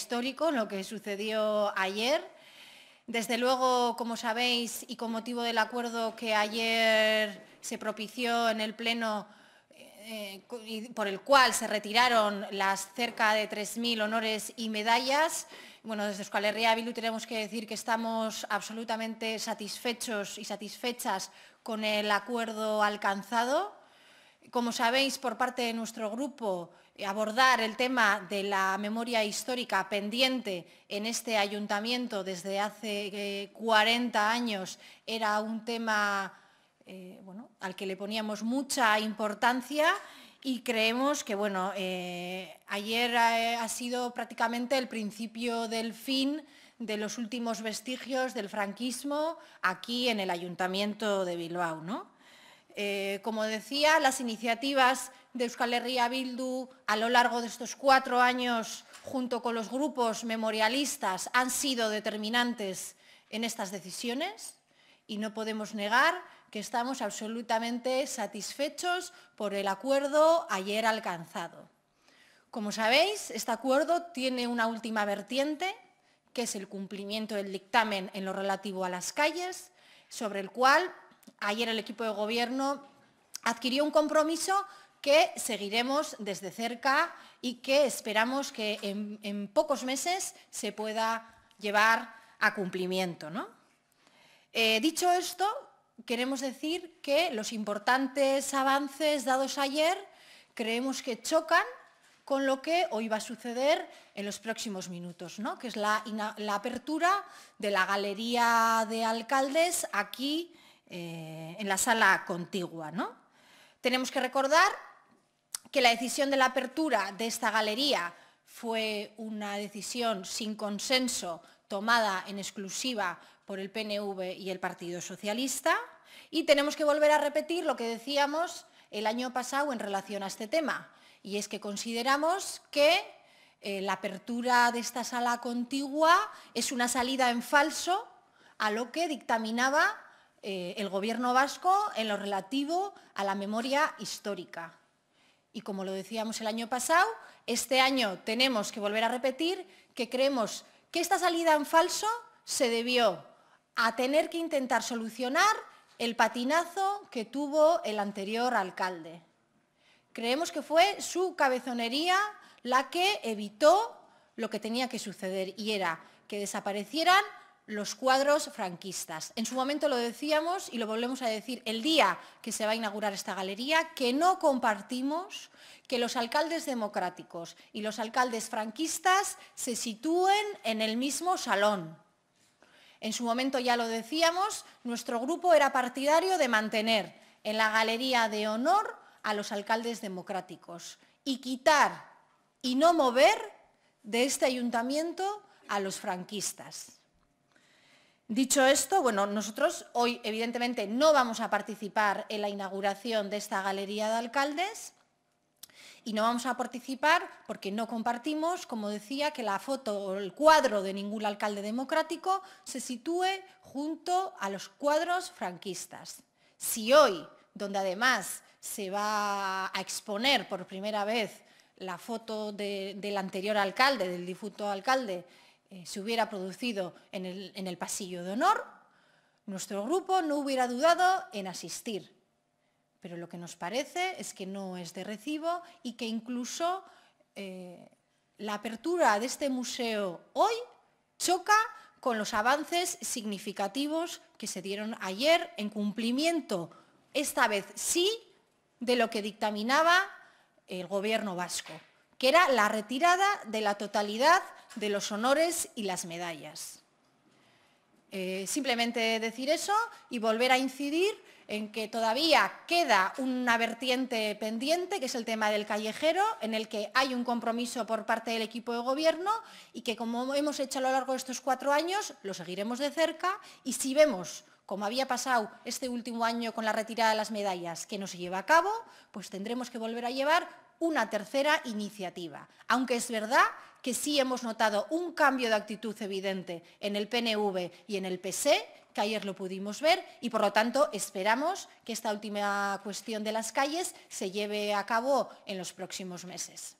histórico lo que sucedió ayer. Desde luego, como sabéis, y con motivo del acuerdo que ayer se propició en el Pleno eh, por el cual se retiraron las cerca de 3.000 honores y medallas, bueno, desde Euskal Herria tenemos que decir que estamos absolutamente satisfechos y satisfechas con el acuerdo alcanzado como sabéis, por parte de nuestro grupo, eh, abordar el tema de la memoria histórica pendiente en este ayuntamiento desde hace 40 eh, años era un tema eh, al que le poníamos mucha importancia y creemos que bueno, ayer ha, sido prácticamente el principio del fin de los últimos vestigios del franquismo aquí en el Ayuntamiento de Bilbao. ¿no? Eh, como decía, las iniciativas de Euskal Herria Bildu a lo largo de estos cuatro años, junto con los grupos memorialistas, han sido determinantes en estas decisiones y no podemos negar que estamos absolutamente satisfechos por el acuerdo ayer alcanzado. Como sabéis, este acuerdo tiene una última vertiente, que es el cumplimiento del dictamen en lo relativo a las calles, sobre el cual ayer el equipo de gobierno adquirió un compromiso que seguiremos desde cerca y que esperamos que en, pocos meses se pueda llevar a cumplimiento. ¿no? Eh, dicho esto, queremos decir que los importantes avances dados ayer creemos que chocan con lo que hoy va a suceder en los próximos minutos, ¿no? que es la apertura de la Galería de Alcaldes aquí eh, en la sala contigua. Tenemos que recordar que la decisión de la apertura de esta galería fue una decisión sin consenso tomada en exclusiva por el PNV y el Partido Socialista. Y tenemos que volver a repetir lo que decíamos el año pasado en relación a este tema, y es que consideramos que eh, la apertura de esta sala contigua es una salida en falso a lo que dictaminaba eh, el gobierno vasco en lo relativo a la memoria histórica. Y como lo decíamos el año pasado, este año tenemos que volver a repetir que creemos que esta salida en falso se debió a tener que intentar solucionar el patinazo que tuvo el anterior alcalde. Creemos que fue su cabezonería la que evitó lo que tenía que suceder y era que desaparecieran los cuadros franquistas. En su momento lo decíamos y lo volvemos a decir el día que se va a inaugurar esta galería, que no compartimos que los alcaldes democráticos y los alcaldes franquistas se sitúen en el mismo salón. En su momento ya lo decíamos, nuestro grupo era partidario de mantener en la galería de honor a los alcaldes democráticos y quitar y no mover de este ayuntamiento a los franquistas. Dicho esto, bueno, nosotros hoy evidentemente no vamos a participar en la inauguración de esta galería de alcaldes y no vamos a participar porque no compartimos, como decía, que la foto o el cuadro de ningún alcalde democrático se sitúe junto a los cuadros franquistas. Si hoy, donde además se va a exponer por primera vez la foto del anterior alcalde, del difunto alcalde, eh, se hubiera producido en el, pasillo de honor, nuestro grupo no hubiera dudado en asistir. Pero lo que nos parece es que no es de recibo y que incluso eh, la apertura de este museo hoy choca con los avances significativos que se dieron ayer en cumplimiento, esta vez sí, de lo que dictaminaba el Gobierno vasco que era la retirada de la totalidad de los honores y las medallas. Eh, simplemente decir eso y volver a incidir en que todavía queda una vertiente pendiente, que es el tema del callejero, en el que hay un compromiso por parte del equipo de gobierno y que como hemos hecho a lo largo de estos cuatro años, lo seguiremos de cerca y si vemos como había pasado este último año con la retirada de las medallas que no se lleva a cabo, pues tendremos que volver a llevar una tercera iniciativa. Aunque es verdad que sí hemos notado un cambio de actitud evidente en el PNV y en el PC, e, que ayer lo pudimos ver y por lo tanto esperamos que esta última cuestión de las calles se lleve a cabo en los próximos meses.